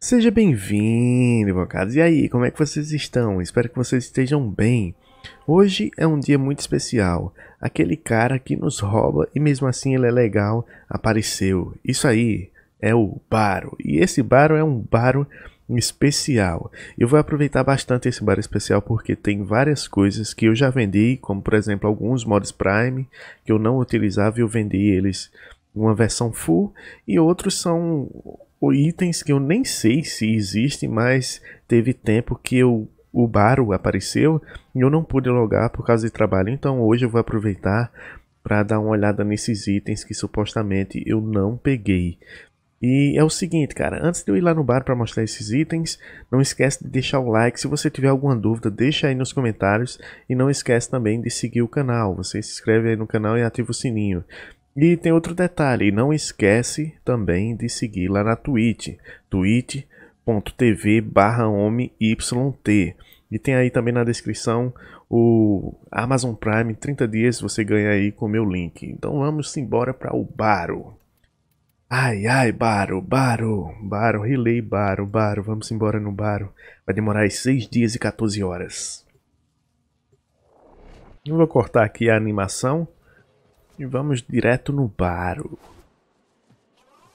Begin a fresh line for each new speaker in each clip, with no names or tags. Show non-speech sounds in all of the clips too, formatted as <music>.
Seja bem-vindo, invocados. E aí, como é que vocês estão? Espero que vocês estejam bem. Hoje é um dia muito especial. Aquele cara que nos rouba e mesmo assim ele é legal apareceu. Isso aí é o Baro. E esse Baro é um Baro especial. Eu vou aproveitar bastante esse Baro especial porque tem várias coisas que eu já vendi, como por exemplo alguns mods Prime que eu não utilizava e eu vendi eles uma versão full e outros são ou itens que eu nem sei se existem, mas teve tempo que eu, o Baro apareceu e eu não pude logar por causa de trabalho. Então hoje eu vou aproveitar para dar uma olhada nesses itens que supostamente eu não peguei. E é o seguinte, cara, antes de eu ir lá no bar para mostrar esses itens, não esquece de deixar o like. Se você tiver alguma dúvida, deixa aí nos comentários e não esquece também de seguir o canal. Você se inscreve aí no canal e ativa o sininho. E tem outro detalhe, não esquece também de seguir lá na Twitch, twitch.tv barra E tem aí também na descrição o Amazon Prime, 30 dias você ganha aí com o meu link. Então vamos embora para o Baro. Ai, ai, Baro, Baro, Baro, relay, Baro, Baro, vamos embora no Baro. Vai demorar 6 dias e 14 horas. Eu vou cortar aqui a animação e vamos direto no baro.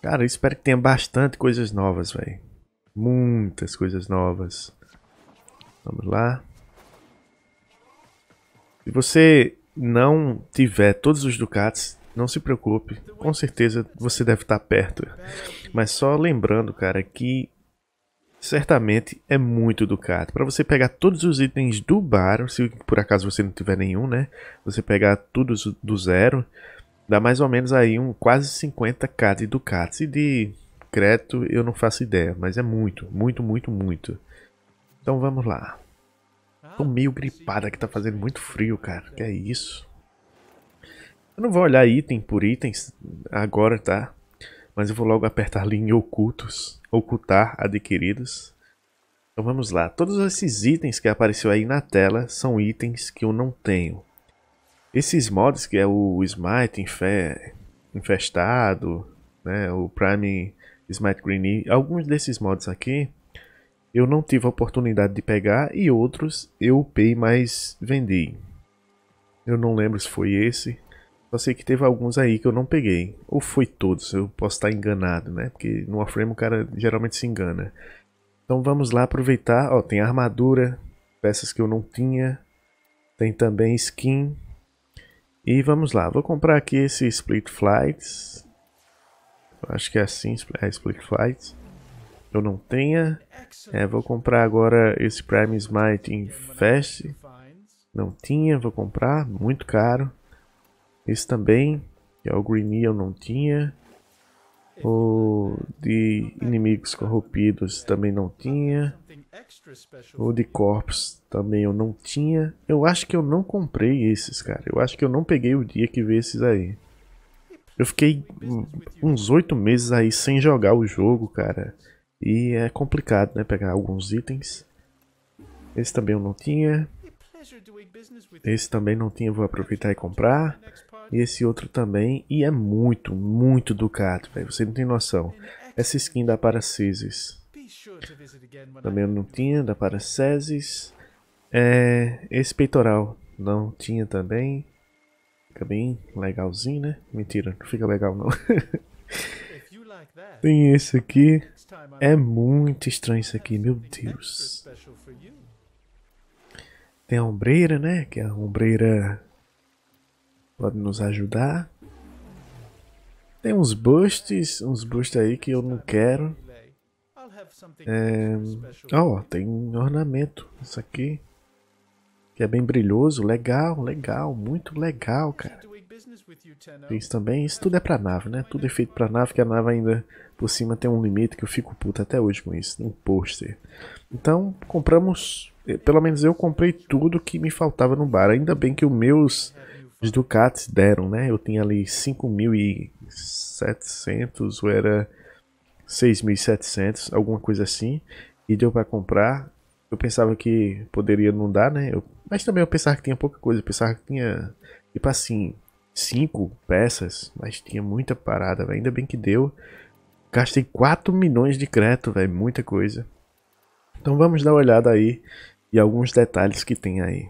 Cara, espero que tenha bastante coisas novas, velho. Muitas coisas novas. Vamos lá. Se você não tiver todos os Ducats, não se preocupe. Com certeza você deve estar perto. Mas só lembrando, cara, que certamente é muito Ducati. Para você pegar todos os itens do bar, se por acaso você não tiver nenhum, né? Você pegar tudo do zero, dá mais ou menos aí um quase 50k de Ducati. E de crédito eu não faço ideia, mas é muito, muito, muito, muito. Então vamos lá. Ah, Tô meio gripada que tá fazendo muito frio, cara. Que é isso? Eu não vou olhar item por item agora, tá? mas eu vou logo apertar ali em ocultos, ocultar adquiridos. Então vamos lá, todos esses itens que apareceu aí na tela são itens que eu não tenho. Esses mods que é o Smite Infe... Infestado, né, o Prime Smite Green, alguns desses mods aqui eu não tive a oportunidade de pegar e outros eu upei, mas vendi. Eu não lembro se foi esse só sei que teve alguns aí que eu não peguei. Ou foi todos, eu posso estar enganado, né? Porque no Warframe o cara geralmente se engana. Então vamos lá aproveitar. Ó, tem armadura, peças que eu não tinha. Tem também skin. E vamos lá, vou comprar aqui esse Split Flights. Acho que é assim, é Split Flights. Eu não tenha. É, vou comprar agora esse Prime Smite Infest. Não tinha, vou comprar, muito caro. Esse também, que é o Green eu não tinha. O de inimigos corrompidos também não tinha. O de corpos também eu não tinha. Eu acho que eu não comprei esses, cara. Eu acho que eu não peguei o dia que veio esses aí. Eu fiquei uns oito meses aí sem jogar o jogo, cara. E é complicado, né? Pegar alguns itens. Esse também eu não tinha. Esse também não tinha, vou aproveitar e comprar. E esse outro também. E é muito, muito Ducato, velho. Você não tem noção. Essa skin dá para Também não tinha, dá para É, esse peitoral não tinha também. Fica bem legalzinho, né? Mentira, não fica legal não. <laughs> tem esse aqui. É muito estranho isso aqui, meu Deus. Tem a ombreira, né? Que a ombreira pode nos ajudar. Tem uns busts, uns busts aí que eu não quero. É... Oh, tem um ornamento, isso aqui. Que é bem brilhoso, legal, legal, muito legal, cara. Isso também, isso tudo é pra nave, né? Tudo é feito pra nave, que a nave ainda por cima tem um limite que eu fico puto até hoje com isso, um pôster. Então, compramos é, pelo menos eu comprei tudo que me faltava no bar. Ainda bem que os meus Ducatis deram, né? Eu tinha ali 5.700, ou era 6.700, alguma coisa assim. E deu para comprar. Eu pensava que poderia não dar, né? Eu, mas também eu pensava que tinha pouca coisa. Eu pensava que tinha, tipo assim, cinco peças. Mas tinha muita parada, véio. Ainda bem que deu. Gastei 4 milhões de crédito, velho. Muita coisa. Então vamos dar uma olhada aí e alguns detalhes que tem aí.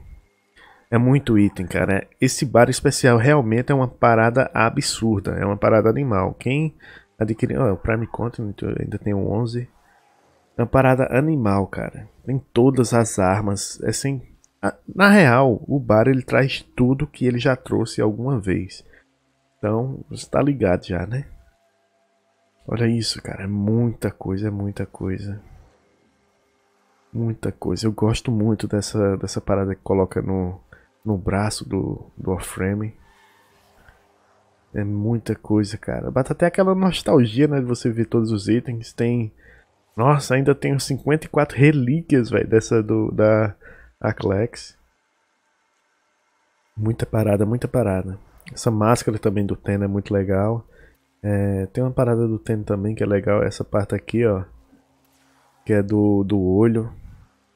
É muito item, cara. Esse bar especial realmente é uma parada absurda, é uma parada animal. Quem adquiriu... oh, o Prime Continent, ainda tem o 11. É uma parada animal, cara. Tem todas as armas, é sem na real, o bar ele traz tudo que ele já trouxe alguma vez. Então, você tá ligado já, né? Olha isso, cara. É muita coisa, é muita coisa. Muita coisa. Eu gosto muito dessa, dessa parada que coloca no, no braço do, do Warframe. É muita coisa, cara. Bate até aquela nostalgia, né? De você ver todos os itens. Tem. Nossa, ainda tenho 54 relíquias, velho, dessa do, da Aclex. Muita parada, muita parada. Essa máscara também do Ten é muito legal. É, tem uma parada do Ten também que é legal. Essa parte aqui, ó. Que é do, do olho.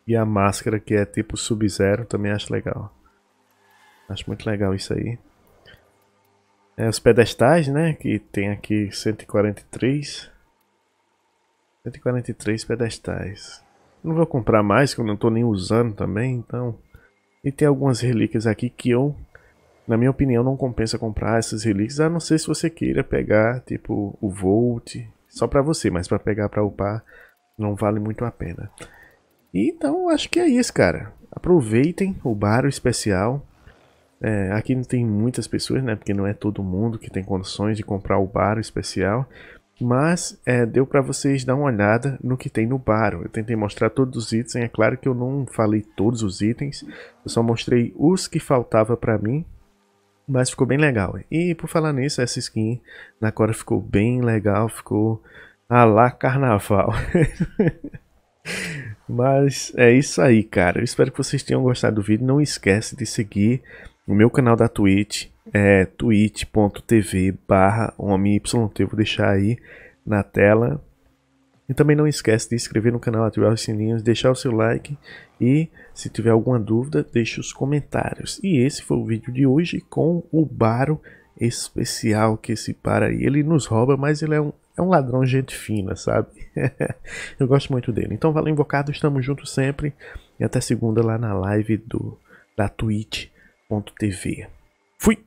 E a máscara que é tipo Sub-Zero também acho legal. Acho muito legal isso aí. É, os pedestais, né? Que tem aqui 143. 143 pedestais. Não vou comprar mais, que eu não estou nem usando também, então... E tem algumas relíquias aqui que eu, na minha opinião, não compensa comprar essas relíquias. A não ser se você queira pegar, tipo, o Volt, só para você, mas para pegar para upar não vale muito a pena então acho que é isso, cara. Aproveitem o bar especial. É, aqui não tem muitas pessoas, né? Porque não é todo mundo que tem condições de comprar o bar especial. Mas é, deu para vocês dar uma olhada no que tem no baro. Eu tentei mostrar todos os itens. É claro que eu não falei todos os itens. Eu só mostrei os que faltava para mim. Mas ficou bem legal. E por falar nisso, essa skin na Cora ficou bem legal. Ficou a lá carnaval. <laughs> Mas é isso aí, cara. Eu espero que vocês tenham gostado do vídeo. Não esquece de seguir o meu canal da Twitch, é twitch.tv barra Vou deixar aí na tela. E também não esquece de inscrever no canal, ativar os sininhos, deixar o seu like e se tiver alguma dúvida, deixe os comentários. E esse foi o vídeo de hoje com o Baro especial que esse para aí. Ele nos rouba, mas ele é um é um ladrão gente fina, sabe? <laughs> Eu gosto muito dele. Então, valeu invocado, estamos juntos sempre. E até segunda lá na live do da twitch.tv. Fui!